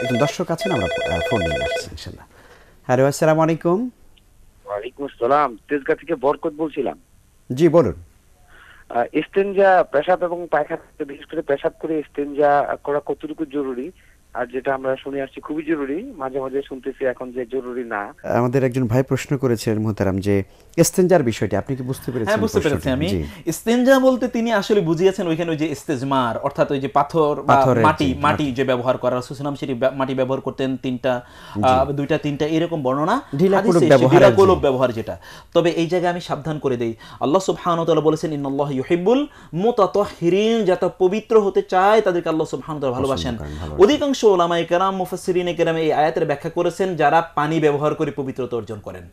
একজন দর্শক আছেন আমরা ফোন নিয়ে আসছি ইনশাল্লাহ হ্যালো আসসালামু আলাইকুম ওয়ালাইকুম আসসালাম তেজগাঁ থেকে বরকত বলছিলাম জি বলুন স্টেনজা পেশাব এবং পায়খানা বিশেষ করে পেশাব করে স্টেনজা করা কতটুকু জরুরি আর যেটা আমরা শুনে আসছি খুবই জরুরি মাঝে মাঝে শুনতেছি এখন যে জরুরি না আমাদের একজন ভাই প্রশ্ন করেছিলেন মোহতারাম যে ইস্তেঞ্জার বিষয়টি আপনি কি বুঝতে পেরেছেন হ্যাঁ বুঝতে পেরেছি আমি ইস্তেঞ্জা বলতে তিনি আসলে বুঝিয়েছেন ওইখানে ওই যে ইস্তেজমার অর্থাৎ ওই যে পাথর বা মাটি মাটি যে ব্যবহার করা রাসূল সুসনাম সেটি মাটি ব্যবহার করতেন তিনটা দুইটা তিনটা এরকম বর্ণনা ঢিলা গোলব ব্যবহার যেটা তবে এই জায়গায় আমি সাবধান করে দেই আল্লাহ সুবহানাহু ওয়া তাআলা বলেছেন ইন্নাল্লাহ ইউহিব্বুল মুতাতাহহিরিন যারা পবিত্র হতে চায় তাদেরকে আল্লাহ সুবহানাহু ওয়া তাআলা ভালোবাসেন অধিকাংশ অধিকাংশ ওলামা কেরাম মুফাসিরিন একরাম এই আয়াতের ব্যাখ্যা করেছেন যারা পানি ব্যবহার করে পবিত্রতা অর্জন করেন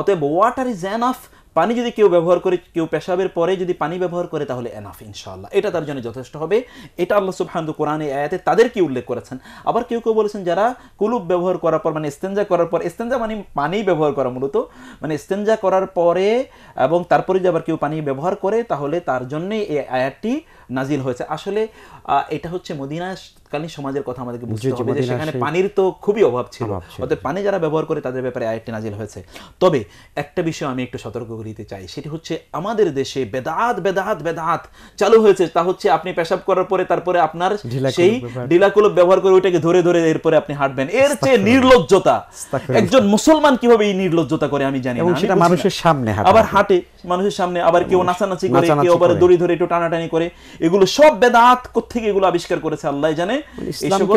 অতএব ওয়াটার ইজ এন অফ পানি যদি কেউ ব্যবহার করে কেউ পেশাবের পরে যদি পানি ব্যবহার করে তাহলে এনাফ ইনশাল্লাহ এটা তার জন্য যথেষ্ট হবে এটা আল্লাহ সুবহানু কোরআনে আয়াতে তাদেরকে উল্লেখ করেছেন আবার কেউ কেউ বলেছেন যারা কুলুপ ব্যবহার করার পর মানে স্তেঞ্জা করার পর স্তেঞ্জা মানে পানি ব্যবহার করা মূলত মানে স্তেঞ্জা করার পরে এবং তারপরে যদি আবার কেউ পানি ব্যবহার করে তাহলে তার জন্যই এই আয়াতটি নাজিল হয়েছে আসলে এটা হচ্ছে মদিনাকালীন সমাজের কথা আমাদেরকে বুঝতে হবে যে সেখানে পানির তো খুবই অভাব ছিল অর্থাৎ পানি যারা ব্যবহার করে তাদের ব্যাপারে আয়াতটি নাজিল হয়েছে তবে একটা বিষয় আমি একটু সতর্ক বক্তব্য দিতে চাই সেটি হচ্ছে আমাদের দেশে বেদাত বেদাত বেদাত চালু হয়েছে তা হচ্ছে আপনি পেশাব করার পরে তারপরে আপনার সেই ডিলাকুলপ ব্যবহার করে ওইটাকে ধরে ধরে এরপরে আপনি হাঁটবেন এর চেয়ে নির্লজ্জতা একজন মুসলমান কিভাবে এই নির্লজ্জতা করে আমি জানি না সেটা মানুষের সামনে আবার হাঁটে মানুষের সামনে আবার কেউ নাচানাচি করে কেউ আবার দড়ি ধরে একটু টানাটানি করে এগুলো সব বেদাত থেকে এগুলো আবিষ্কার করেছে আল্লাহ জানে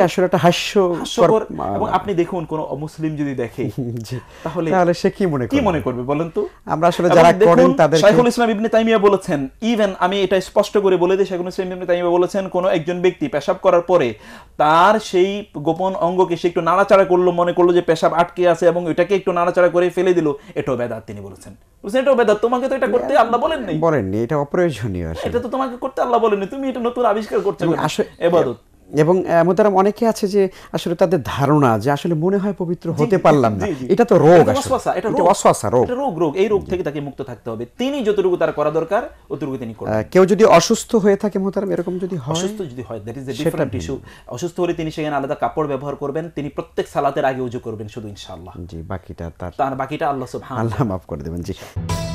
আসলে একটা হাস্য হাস্যকর এবং আপনি দেখুন কোন অমুসলিম যদি দেখে তাহলে তাহলে সে কি মনে কি মনে করবে বলেন তো আমরা আসলে যারা করেন তাদের শাইখুল ইসলাম ইবনে তাইমিয়া বলেছেন ইভেন আমি এটা স্পষ্ট করে বলে দিই শাইখুল ইসলাম ইবনে তাইমিয়া বলেছেন কোনো একজন ব্যক্তি পেশাব করার পরে তার সেই গোপন অঙ্গকে সে একটু নাড়াচাড়া করলো মনে করলো যে পেশাব আটকে আছে এবং এটাকে একটু নাড়াচাড়া করে ফেলে দিল এটাও বেদাত তিনি বলেছেন এটাও বেদাত তোমাকে তো এটা করতে আল্লাহ বলেননি বলেননি এটা অপ্রয়োজনীয় এটা তো তোমাকে করতে আল্লাহ বলেননি তুমি এটা নতুন আবিষ্কার করছো এবাদত এবং মোতারাম অনেকে আছে যে আসলে তাদের ধারণা যে আসলে মনে হয় পবিত্র হতে পারলাম না এটা তো রোগ রোগ রোগ এই রোগ থেকে তাকে মুক্ত থাকতে হবে তিনি যতটুকু তার করা দরকার অতটুকু তিনি কেউ যদি অসুস্থ হয়ে থাকে মোতারাম এরকম যদি হয় অসুস্থ যদি হয় দ্যাট ইজ ডিফারেন্ট ইস্যু অসুস্থ হলে তিনি সেখানে আলাদা কাপড় ব্যবহার করবেন তিনি প্রত্যেক সালাতের আগে উজু করবেন শুধু ইনশাআল্লাহ জি বাকিটা তার বাকিটা আল্লাহ সুবহান আল্লাহ মাফ করে দেবেন জি